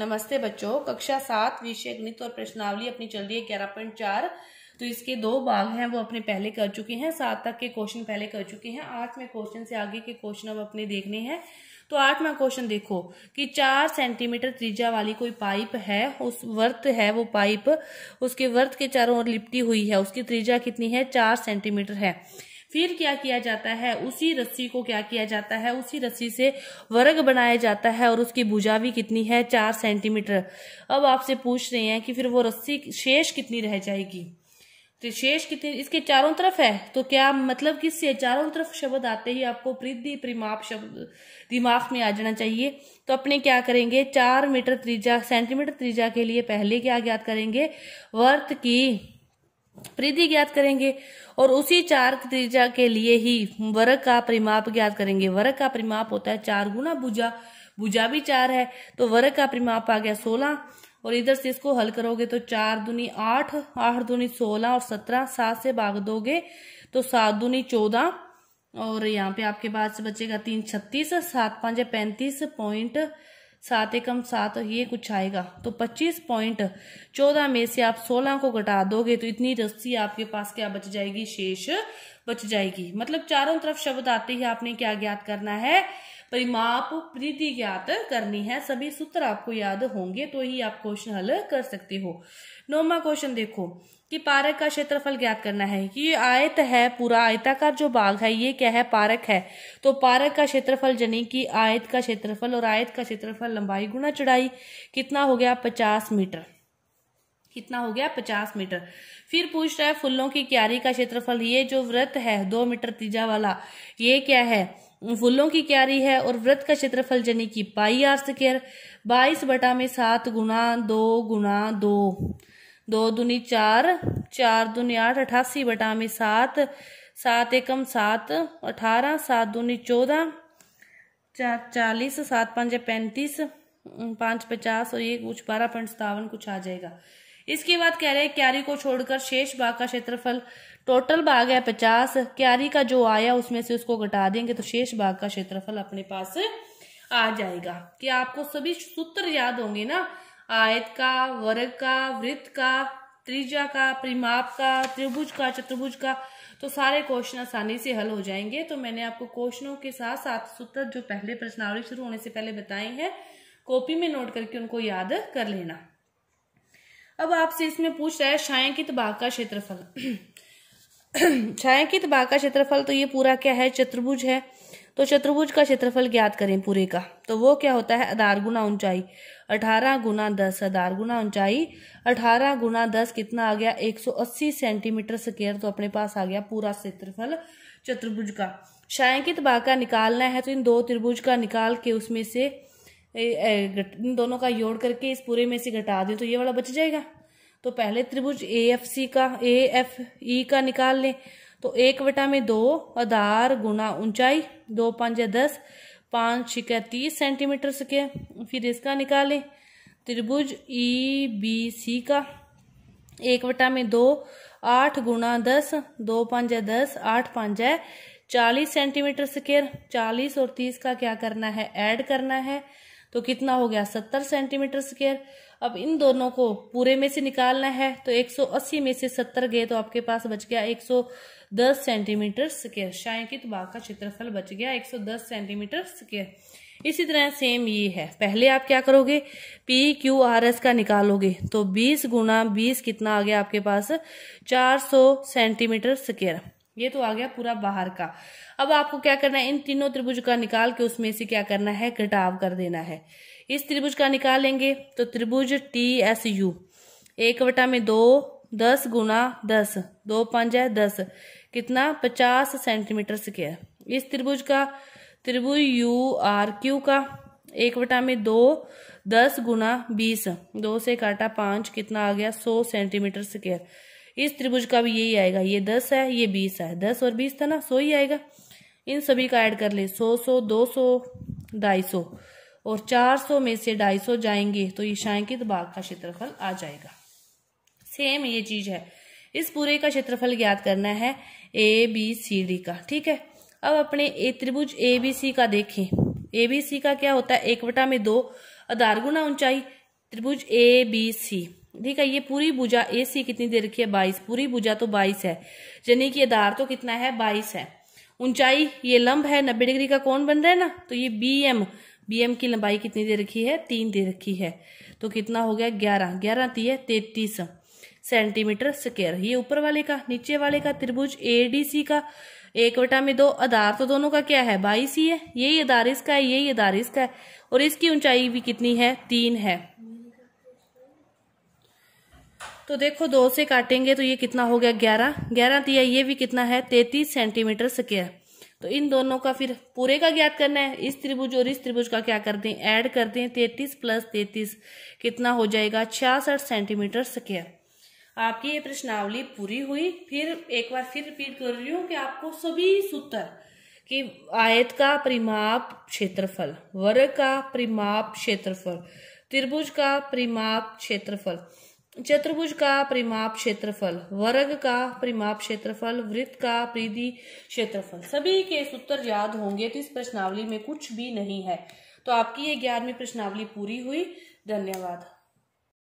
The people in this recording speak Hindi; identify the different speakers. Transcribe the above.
Speaker 1: नमस्ते बच्चों कक्षा सात विषय गणित और प्रश्नावली अपनी चल रही है ग्यारह पॉइंट चार तो इसके दो भाग हैं वो अपने पहले कर चुके हैं सात तक के क्वेश्चन पहले कर चुके हैं आठवें क्वेश्चन से आगे के क्वेश्चन अब अपने देखने हैं तो में क्वेश्चन देखो कि चार सेंटीमीटर त्रिज्या वाली कोई पाइप है उस वर्त है वो पाइप उसके वर्त के चारों ओर लिपटी हुई है उसकी त्रिज्या कितनी है चार सेंटीमीटर है फिर क्या किया जाता है उसी रस्सी को क्या किया जाता है उसी रस्सी से वर्ग बनाया जाता है और उसकी भुजा भी कितनी है चार सेंटीमीटर अब आपसे पूछ रहे हैं कि फिर वो रस्सी शेष कितनी रह जाएगी तो शेष कितनी इसके चारों तरफ है तो क्या मतलब कि से चारों तरफ शब्द आते ही आपको परिधि प्रिमाप शब्द दिमाग में आ जाना चाहिए तो अपने क्या करेंगे चार मीटर त्रिज्या सेंटीमीटर त्रिज्या के लिए पहले क्या ज्ञात करेंगे वर्त की परिधि ज्ञात करेंगे और उसी चार त्रिजा के लिए ही वर्ग का परिमाप ज्ञात करेंगे वर्ग का परिमाप होता है चार गुना भुजा भुजा भी चार है तो वर्ग का परिमाप आ गया सोलह और इधर से इसको हल करोगे तो चार दुनी आठ आठ दुनी सोलह और सत्रह सात से भाग दोगे तो सात दुनी चौदह और यहाँ पे आपके पास बचेगा तीन छत्तीस सात पाँच पैंतीस पॉइंट सात एकम सात तो ये कुछ आएगा तो पच्चीस पॉइंट चौदह में से आप सोलह को घटा दोगे तो इतनी रस्सी आपके पास क्या बच जाएगी शेष बच जाएगी मतलब चारों तरफ शब्द आते ही आपने क्या ज्ञात करना है परिमाप प्रीति ज्ञात करनी है सभी सूत्र आपको याद होंगे तो ही आप क्वेश्चन हल कर सकते हो नौवा क्वेश्चन देखो कि पारक का क्षेत्रफल ज्ञात करना है कि ये आयत है पूरा आयताकार जो भाग है ये क्या है पारक है तो पारक का क्षेत्रफल जनी कि आयत का क्षेत्रफल और आयत का क्षेत्रफल लंबाई गुणा चढ़ाई कितना हो गया पचास मीटर कितना हो गया पचास मीटर फिर पूछ रहा है फूलों की क्यारी का क्षेत्रफल ये जो व्रत है दो मीटर तीजा वाला ये क्या है फूलों की क्यारी है और व्रत का क्षेत्रफल यानी की पाई आर स्क्र बाईस बटा में सात गुना दो गुना दो दो दूनी चार चार दूनी आठ अठासी बटा में सात सात एकम सात अठारह सात दूनी चौदह चार चालीस सात पाँच पैंतीस पाँच पचास और ये कुछ बारह पॉइंट सतावन कुछ आ जाएगा इसके बाद कह रहे हैं क्यारी को छोड़कर शेष बाग का क्षेत्रफल टोटल बाग है पचास क्यारी का जो आया उसमें से उसको घटा देंगे तो शेष बाग का क्षेत्रफल अपने पास आ जाएगा कि आपको सभी सूत्र याद होंगे ना आयत का वर्ग का वृत्त का त्रिज्या का परिमाप का त्रिभुज का चतुर्भुज का तो सारे क्वेश्चन आसानी से हल हो जाएंगे तो मैंने आपको क्वेश्चनों के साथ साथ सूत्र जो पहले प्रश्नावली शुरू होने से पहले बताए हैं कॉपी में नोट करके उनको याद कर लेना अब आपसे इसमें पूछ रहा है छायांकित बाघ का क्षेत्रफल छायांकित बाघ का क्षेत्रफल तो ये पूरा क्या है चतुर्भुज है तो चतुर्भुज का क्षेत्रफल ज्ञात करें पूरे का तो वो क्या होता है अधार गुना ऊंचाई अठारह गुना दस आधार गुना ऊंचाई अठारह गुना दस कितना आ गया एक सौ अस्सी सेंटीमीटर स्क्वेयर तो अपने पास आ गया पूरा क्षेत्रफल चतुर्भुज का छायांकित बाघ का निकालना है तो इन दो त्रिभुज का निकाल के उसमें से इन दोनों का जोड़ करके इस पूरे में से घटा दें तो ये वाला बच जाएगा तो पहले त्रिभुज ए एफ सी का ए एफ ई का निकाल लें तो एक बटा में दो आधार गुना ऊंचाई दो पाँच या दस पाँच छिक तीस सेंटीमीटर सके फिर इसका निकालें त्रिभुज ई बी सी का एक बटा में दो आठ गुणा दस दो पाँच है दस आठ पाँच है चालीस सेंटीमीटर स्केयर चालीस और तीस का क्या करना है ऐड करना है तो कितना हो गया सत्तर सेंटीमीटर स्क्वेयर अब इन दोनों को पूरे में से निकालना है तो 180 में से 70 गए तो आपके पास बच गया 110 सेंटीमीटर स्केयर शायकित बाग का क्षेत्रफल बच गया 110 सेंटीमीटर स्केयर इसी तरह सेम ये है पहले आप क्या करोगे पी क्यू आर एस का निकालोगे तो 20 गुना बीस कितना आ गया आपके पास 400 सेंटीमीटर स्केयर ये तो आ गया पूरा बाहर का अब आपको क्या करना है इन तीनों त्रिभुज का निकाल के उसमें से क्या करना है घटाव कर देना है इस त्रिभुज का निकालेंगे तो त्रिभुज टी एस यू एक वटा में दो दस गुना दस दो पाँच है दस कितना पचास सेंटीमीटर से क्या इस त्रिभुज का त्रिभुज यू आर क्यू का एक वटा में दो दस गुना बीस दो से काटा पांच कितना आ गया सौ सेंटीमीटर स्क्वेयर इस त्रिभुज का भी यही आएगा ये दस है ये बीस है दस और बीस था ना सो ही आएगा इन सभी का ऐड कर ले सौ सौ दो सौ ढाई सौ और चार सौ में से ढाई सौ जाएंगे तो ये शांकित तो बाग का क्षेत्रफल आ जाएगा सेम ये चीज है इस पूरे का क्षेत्रफल ज्ञात करना है ए बी सी डी का ठीक है अब अपने ए त्रिभुज ए बी सी का देखें ए बी सी का क्या होता है एक वटा में दो आधार गुना ऊंचाई त्रिभुज ए बी सी ठीक है ये पूरी भुजा ए सी कितनी दे रखी है बाईस पूरी भुजा तो बाईस है यानी कि आधार तो कितना है बाईस है ऊंचाई ये लंब है नब्बे डिग्री का कौन बन रहा है ना तो ये बी एम बी एम की लंबाई कितनी दे रखी है तीन दे रखी है तो कितना हो गया ग्यारह ग्यारह तीय तैतीस सेंटीमीटर स्क्वेयर ये ऊपर वाले का नीचे वाले का त्रिभुज ए डी सी का एक वटा में दो आधार तो दोनों का क्या है बाईस ही है यही आधार इसका है यही आधार इसका है और इसकी ऊंचाई भी कितनी है तीन है तो देखो दो से काटेंगे तो ये कितना हो गया ग्यारह ग्यारह दिया ये भी कितना है तैतीस सेंटीमीटर स्क्वेयर तो इन दोनों का फिर पूरे का ज्ञात करना है इस त्रिभुज और इस त्रिभुज का क्या कर दें ऐड कर दें तैतीस प्लस तैतीस कितना हो जाएगा छियासठ सेंटीमीटर स्केयर आपकी ये प्रश्नावली पूरी हुई फिर एक बार फिर रिपीट कर रही हूँ कि आपको सभी सूत्र कि आयत का परिमाप क्षेत्रफल वर्ग का परिमाप क्षेत्रफल त्रिभुज का परिमाप क्षेत्रफल चतुर्भुज का परिमाप क्षेत्रफल वर्ग का परिमाप क्षेत्रफल वृत्त का प्रीति क्षेत्रफल सभी के उत्तर याद होंगे तो इस प्रश्नावली में कुछ भी नहीं है तो आपकी ये ग्यारहवीं प्रश्नावली पूरी हुई धन्यवाद